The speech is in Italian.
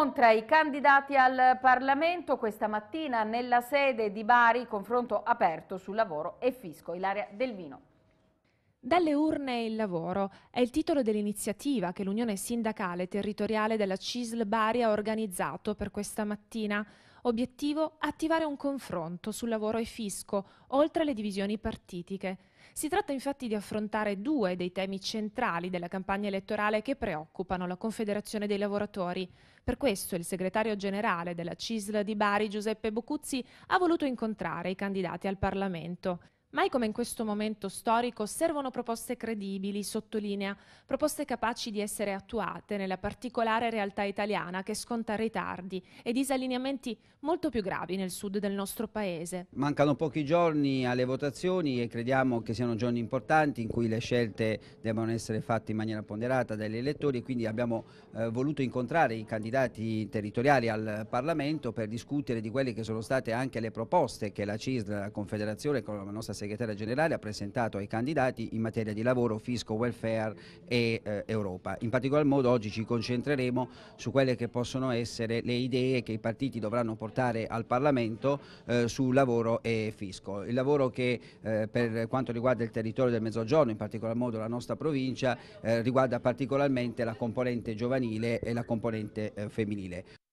Incontra i candidati al Parlamento questa mattina nella sede di Bari, confronto aperto sul lavoro e fisco. Ilaria Vino. Dalle urne il lavoro è il titolo dell'iniziativa che l'Unione Sindacale Territoriale della CISL Bari ha organizzato per questa mattina. Obiettivo? Attivare un confronto sul lavoro e fisco, oltre alle divisioni partitiche. Si tratta infatti di affrontare due dei temi centrali della campagna elettorale che preoccupano la Confederazione dei lavoratori. Per questo il segretario generale della CISL di Bari, Giuseppe Bocuzzi, ha voluto incontrare i candidati al Parlamento. Mai come in questo momento storico servono proposte credibili, sottolinea, proposte capaci di essere attuate nella particolare realtà italiana che sconta ritardi e disallineamenti molto più gravi nel sud del nostro paese. Mancano pochi giorni alle votazioni e crediamo che siano giorni importanti in cui le scelte debbano essere fatte in maniera ponderata dagli elettori e quindi abbiamo eh, voluto incontrare i candidati territoriali al Parlamento per discutere di quelle che sono state anche le proposte che la CISL, la Confederazione con la nostra segretaria generale ha presentato ai candidati in materia di lavoro, fisco, welfare e eh, Europa. In particolar modo oggi ci concentreremo su quelle che possono essere le idee che i partiti dovranno portare al Parlamento eh, su lavoro e fisco. Il lavoro che eh, per quanto riguarda il territorio del Mezzogiorno, in particolar modo la nostra provincia, eh, riguarda particolarmente la componente giovanile e la componente eh, femminile.